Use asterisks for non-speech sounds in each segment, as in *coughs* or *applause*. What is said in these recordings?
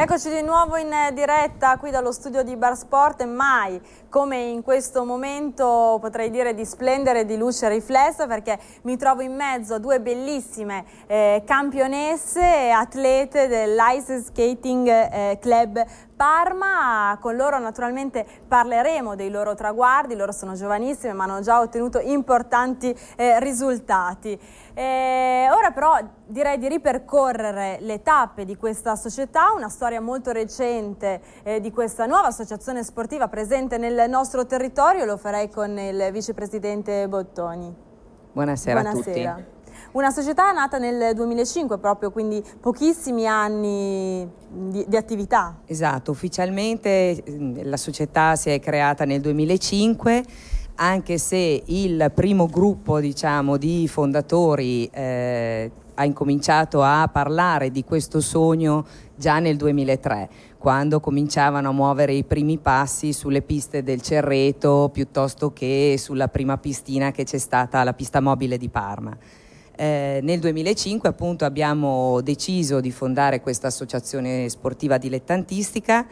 Eccoci di nuovo in eh, diretta qui dallo studio di Bar Sport. Mai come in questo momento potrei dire di splendere di luce riflessa perché mi trovo in mezzo a due bellissime eh, campionesse e atlete dell'Ice Skating eh, Club Parma, con loro naturalmente parleremo dei loro traguardi, loro sono giovanissime ma hanno già ottenuto importanti eh, risultati. E eh, ora però direi di ripercorrere le tappe di questa società, una storia molto recente eh, di questa nuova associazione sportiva presente nel nostro territorio, lo farei con il vicepresidente Bottoni. Buonasera, Buonasera. a tutti. Una società nata nel 2005 proprio, quindi pochissimi anni di, di attività. Esatto, ufficialmente mm, la società si è creata nel 2005 anche se il primo gruppo diciamo, di fondatori eh, ha incominciato a parlare di questo sogno già nel 2003, quando cominciavano a muovere i primi passi sulle piste del Cerreto piuttosto che sulla prima pistina che c'è stata, la pista mobile di Parma. Eh, nel 2005 appunto abbiamo deciso di fondare questa associazione sportiva dilettantistica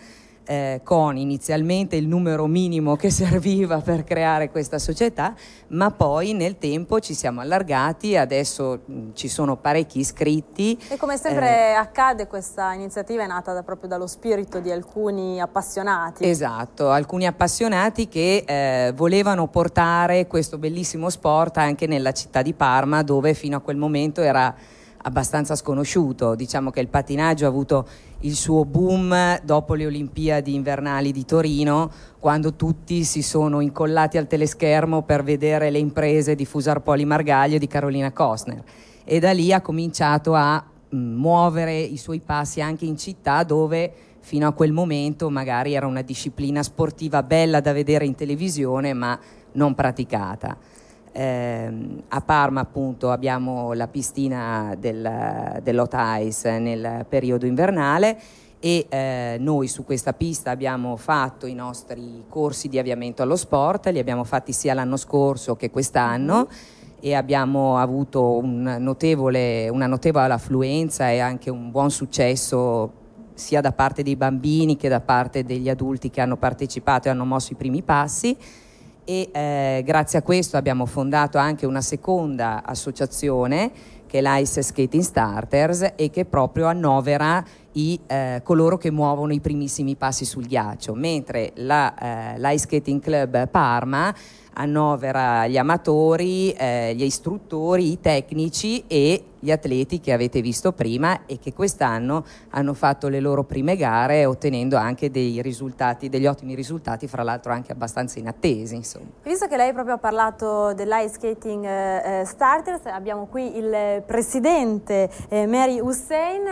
eh, con inizialmente il numero minimo che *laughs* serviva per creare questa società, ma poi nel tempo ci siamo allargati, adesso mh, mm, ci sono parecchi iscritti. E come eh, sempre eh, accade questa iniziativa è nata da, proprio dallo spirito di alcuni appassionati. Esatto, alcuni appassionati che eh, volevano portare questo bellissimo sport anche nella città di Parma dove fino a quel momento era abbastanza sconosciuto. Diciamo che il patinaggio ha avuto il suo boom dopo le Olimpiadi invernali di Torino, quando tutti si sono incollati al teleschermo per vedere le imprese di Fusar Poli Margaglio e di Carolina Costner. E da lì ha cominciato a mm, muovere i suoi passi anche in città dove fino a quel momento magari era una disciplina sportiva bella da vedere in televisione ma non praticata. Eh, a Parma appunto abbiamo la pistina del, dell'Otais nel periodo invernale e eh, noi su questa pista abbiamo fatto i nostri corsi di avviamento allo sport, li abbiamo fatti sia l'anno scorso che quest'anno e abbiamo avuto un notevole, una notevole affluenza e anche un buon successo sia da parte dei bambini che da parte degli adulti che hanno partecipato e hanno mosso i primi passi e eh, grazie a questo abbiamo fondato anche una seconda associazione che è l'Ice Skating Starters e che proprio annovera i, eh, coloro che muovono i primissimi passi sul ghiaccio, mentre la, eh, l'Ice Skating Club Parma annovera gli amatori, eh, gli istruttori, i tecnici e gli atleti che avete visto prima e che quest'anno hanno fatto le loro prime gare ottenendo anche dei risultati, degli ottimi risultati, fra l'altro anche abbastanza inattesi. Insomma. Visto che lei proprio ha parlato dell'ice skating eh, eh starters, abbiamo qui il presidente eh, Mary Hussein. Eh,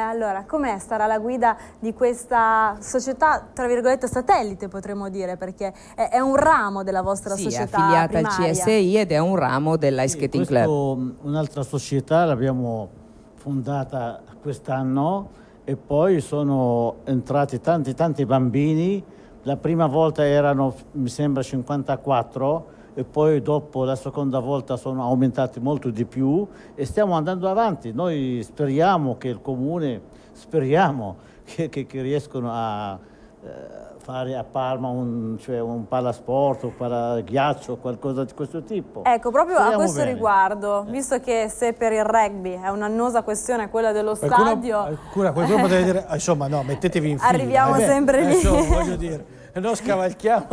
allora, com'è? Sarà la guida di questa società, tra virgolette, satellite potremmo dire, perché è, è un ramo della vostra sì, società. È affiliata primaria. al CSI ed è un ramo dell'ice sì, skating club. Mm, un'altra società, la l'abbiamo fondata quest'anno e poi sono entrati tanti tanti bambini, la prima volta erano mi sembra 54 e poi dopo la seconda volta sono aumentati molto di più e stiamo andando avanti. Noi speriamo che il comune, speriamo che, che, che riescono a eh, fare a Parma un, cioè un palasport o palaghiaccio, qualcosa di questo tipo. Ecco, proprio Speriamo a questo bene. riguardo, eh. visto che se per il rugby è un'annosa questione quella dello qualcuno, stadio... Qualcuno, qualcuno potrebbe dire, ah, insomma no, mettetevi in fila. Arriviamo eh, sempre eh, lì. Insomma, voglio dire, eh, non scavalchiamo...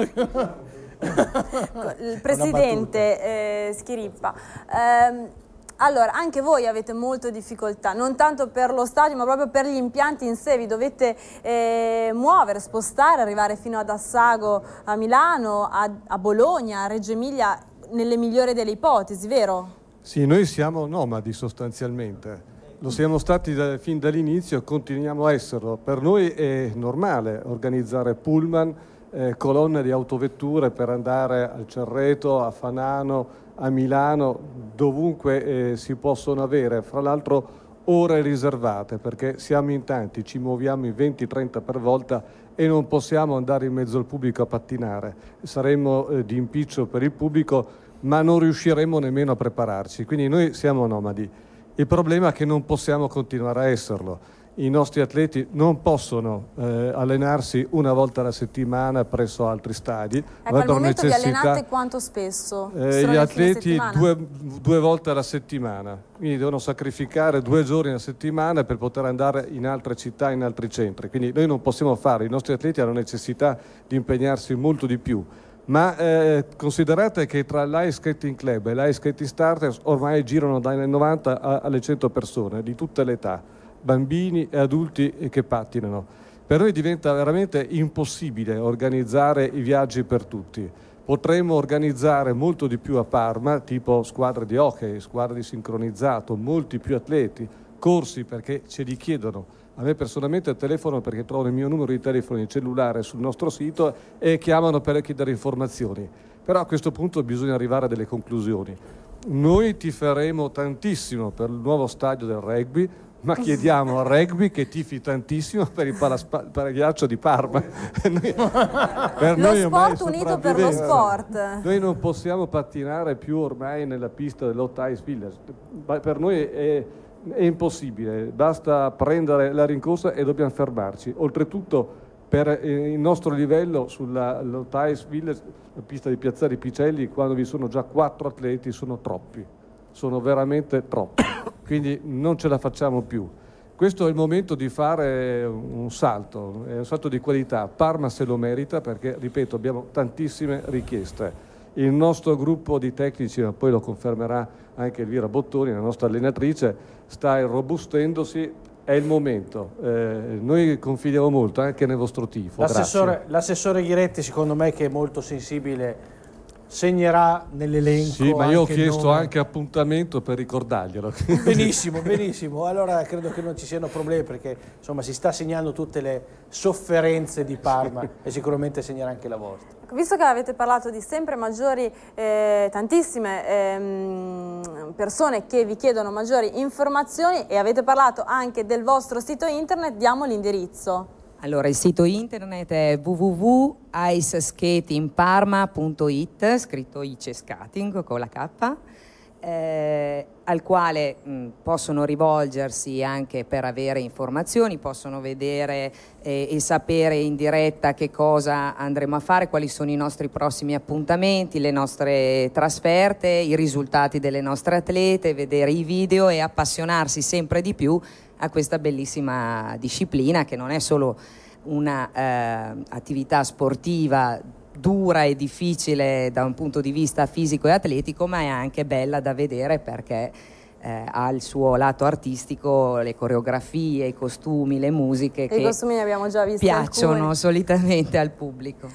presidente eh, Schirippa, ehm, allora, anche voi avete molte difficoltà, non tanto per lo stadio, ma proprio per gli impianti in sé. Vi dovete eh, muovere, spostare, arrivare fino ad Assago, a Milano, a, a Bologna, a Reggio Emilia, nelle migliori delle ipotesi, vero? Sì, noi siamo nomadi sostanzialmente. Lo siamo stati da, fin dall'inizio e continuiamo a esserlo. Per noi è normale organizzare pullman, eh, colonne di autovetture per andare al Cerreto, a Fanano, a Milano, dovunque eh, si possono avere, fra l'altro ore riservate perché siamo in tanti, ci muoviamo in 20-30 per volta e non possiamo andare in mezzo al pubblico a pattinare, saremmo eh, di impiccio per il pubblico ma non riusciremo nemmeno a prepararci, quindi noi siamo nomadi. Il problema è che non possiamo continuare a esserlo i nostri atleti non possono eh, allenarsi una volta alla settimana presso altri stadi. Ecco, al momento necessità... vi allenate quanto spesso? Eh, gli atleti due, due, volte alla settimana, quindi devono sacrificare due giorni alla settimana per poter andare in altre città, in altri centri. Quindi noi non possiamo fare, i nostri atleti hanno necessità di impegnarsi molto di più. Ma eh, considerate che tra l'Ice Skating Club e l'Ice Skating Starters ormai girano dalle 90 alle 100 persone di tutte le età bambini e adulti che pattinano. Per noi diventa veramente impossibile organizzare i viaggi per tutti. Potremmo organizzare molto di più a Parma, tipo squadre di hockey, squadre di sincronizzato, molti più atleti, corsi perché ce li chiedono. A me personalmente telefono perché trovano il mio numero di telefono in cellulare sul nostro sito e chiamano per chiedere informazioni. Però a questo punto bisogna arrivare a delle conclusioni. Noi ti faremo tantissimo per il nuovo stadio del rugby, ma chiediamo al rugby che tifi tantissimo per il paraghiaccio di Parma. *laughs* noi, per lo noi sport unito per lo sport. Noi non possiamo pattinare più ormai nella pista dell'Ottais Village, per noi è, è impossibile, basta prendere la rincorsa e dobbiamo fermarci. Oltretutto per eh, il nostro livello sulla Village, la pista di Piazzari Picelli, quando vi sono già quattro atleti, sono troppi sono veramente troppe, *coughs* quindi non ce la facciamo più. Questo è il momento di fare un salto, un salto di qualità. Parma se lo merita perché, ripeto, abbiamo tantissime richieste. Il nostro gruppo di tecnici, ma poi lo confermerà anche Elvira Bottoni, la nostra allenatrice, sta irrobustendosi è il momento. Eh, noi confidiamo molto anche nel vostro tifo. L'assessore, l'assessore, Ghiretti, secondo me, che è molto sensibile segnerà nell'elenco. Sì, ma io ho chiesto non... anche appuntamento per ricordarglielo. *laughs* Benissimo, benissimo. Allora credo che non ci siano problemi perché insomma si sta segnando tutte le sofferenze di Parma sì. e sicuramente segnerà anche la vostra. Visto che avete parlato di sempre maggiori, eh, tantissime eh, persone che vi chiedono maggiori informazioni e avete parlato anche del vostro sito internet, diamo l'indirizzo. Allora, il sito internet è www.iceskatingparma.it, scritto ice skating con la K eh, al quale mh, possono rivolgersi anche per avere informazioni, possono vedere eh, e sapere in diretta che cosa andremo a fare, quali sono i nostri prossimi appuntamenti, le nostre trasferte, i risultati delle nostre atlete, vedere i video e appassionarsi sempre di più a questa bellissima disciplina che non è solo un'attività eh, sportiva dura e difficile da un punto di vista fisico e atletico, ma è anche bella da vedere perché eh, ha il suo lato artistico, le coreografie, i costumi, le musiche I che costumi ne abbiamo già visti piacciono alcuni. solitamente al pubblico.